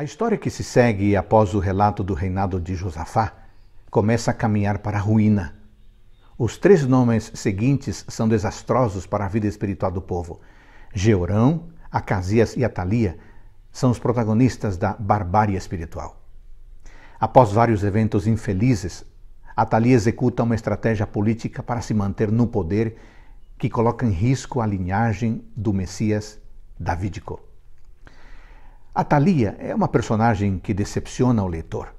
A história que se segue após o relato do reinado de Josafá começa a caminhar para a ruína. Os três nomes seguintes são desastrosos para a vida espiritual do povo. Georão, Acasias e Atalia são os protagonistas da barbárie espiritual. Após vários eventos infelizes, Atalia executa uma estratégia política para se manter no poder que coloca em risco a linhagem do Messias davídico. A Thalia é uma personagem que decepciona o leitor.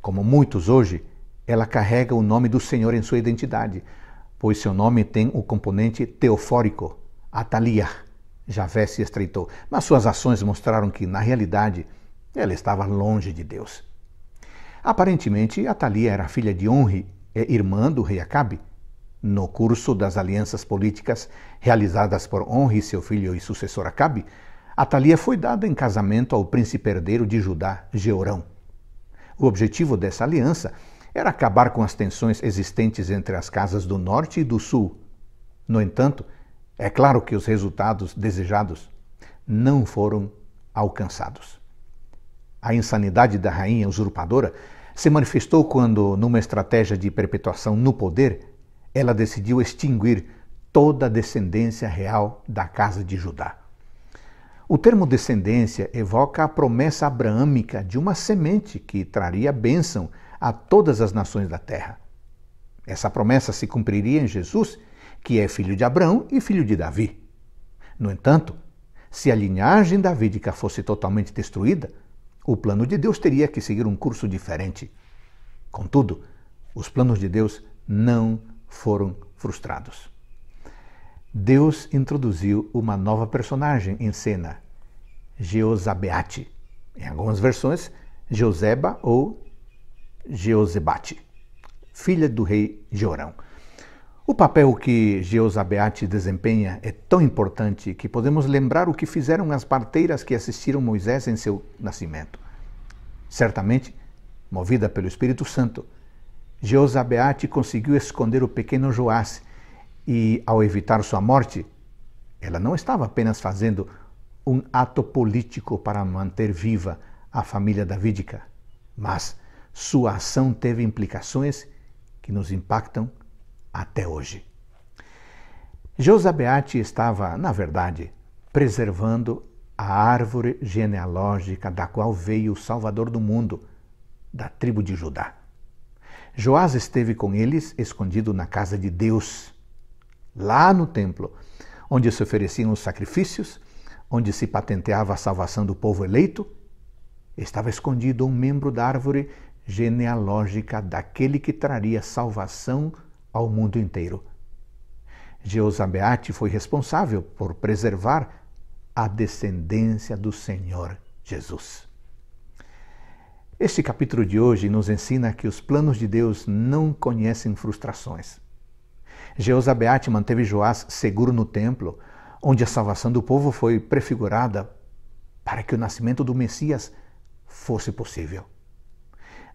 Como muitos hoje, ela carrega o nome do Senhor em sua identidade, pois seu nome tem o componente teofórico, Atalia. Javé se estreitou, mas suas ações mostraram que, na realidade, ela estava longe de Deus. Aparentemente, Atalia era filha de Onri, é irmã do rei Acabe. No curso das alianças políticas realizadas por Onri, seu filho e sucessor Acabe, Atalia foi dada em casamento ao príncipe herdeiro de Judá, Jeorão. O objetivo dessa aliança era acabar com as tensões existentes entre as casas do norte e do sul. No entanto, é claro que os resultados desejados não foram alcançados. A insanidade da rainha usurpadora se manifestou quando, numa estratégia de perpetuação no poder, ela decidiu extinguir toda a descendência real da casa de Judá. O termo descendência evoca a promessa abraâmica de uma semente que traria bênção a todas as nações da terra. Essa promessa se cumpriria em Jesus, que é filho de Abraão e filho de Davi. No entanto, se a linhagem davídica fosse totalmente destruída, o plano de Deus teria que seguir um curso diferente. Contudo, os planos de Deus não foram frustrados. Deus introduziu uma nova personagem em cena, Jeozabeate. Em algumas versões, Jeoseba ou Jeozebate, filha do rei Jeorão. O papel que Jeozabeate desempenha é tão importante que podemos lembrar o que fizeram as parteiras que assistiram Moisés em seu nascimento. Certamente, movida pelo Espírito Santo, Jeozabeate conseguiu esconder o pequeno Joás e ao evitar sua morte, ela não estava apenas fazendo um ato político para manter viva a família davídica, mas sua ação teve implicações que nos impactam até hoje. Josabeate estava, na verdade, preservando a árvore genealógica da qual veio o Salvador do mundo, da tribo de Judá. Joás esteve com eles escondido na casa de Deus, lá no templo, onde se ofereciam os sacrifícios, onde se patenteava a salvação do povo eleito, estava escondido um membro da árvore genealógica daquele que traria salvação ao mundo inteiro. Jeosabeate foi responsável por preservar a descendência do Senhor Jesus. Este capítulo de hoje nos ensina que os planos de Deus não conhecem frustrações. Jeozabeate manteve Joás seguro no templo, onde a salvação do povo foi prefigurada para que o nascimento do Messias fosse possível.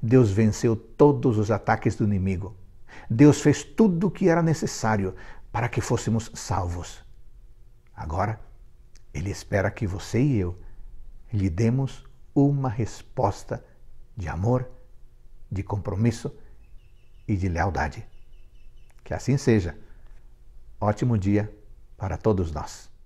Deus venceu todos os ataques do inimigo. Deus fez tudo o que era necessário para que fôssemos salvos. Agora, Ele espera que você e eu lhe demos uma resposta de amor, de compromisso e de lealdade. Que assim seja. Ótimo dia para todos nós.